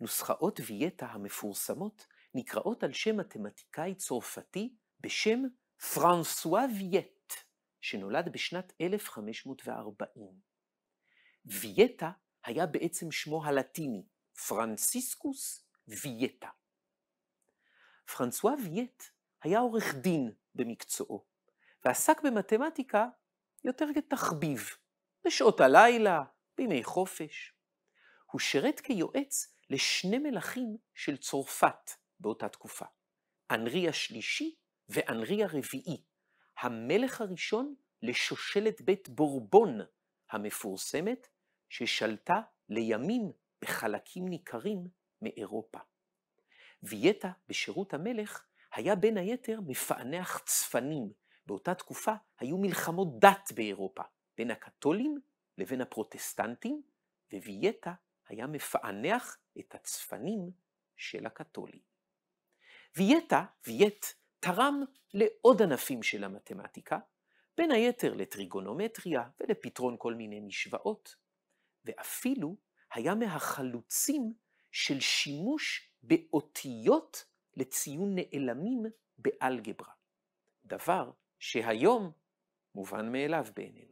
נוסחאות וייטה המפורסמות נקראות על שם מתמטיקאי צרפתי בשם פרנסואה וייט, שנולד בשנת 1540. וייטה היה בעצם שמו הלטיני, פרנסיסקוס וייטה. פרנסואה וייט היה עורך דין במקצועו, ועסק במתמטיקה יותר כתחביב, בשעות הלילה, בימי חופש. הוא שירת כיועץ לשני מלכים של צרפת באותה תקופה, אנרי השלישי ואנרי הרביעי, המלך הראשון לשושלת בית בורבון המפורסמת, ששלטה לימים בחלקים ניכרים מאירופה. וייטה בשירות המלך היה בין היתר מפענח צפנים. באותה תקופה היו מלחמות דת באירופה, בין הקתולים לבין הפרוטסטנטים, וויאטה היה מפענח את הצפנים של הקתולי. וייטה, וייט, תרם לעוד ענפים של המתמטיקה, בין היתר לטריגונומטריה ולפתרון כל מיני משוואות, ואפילו היה מהחלוצים של שימוש באותיות לציון נעלמים באלגברה, דבר שהיום מובן מאליו בעינינו.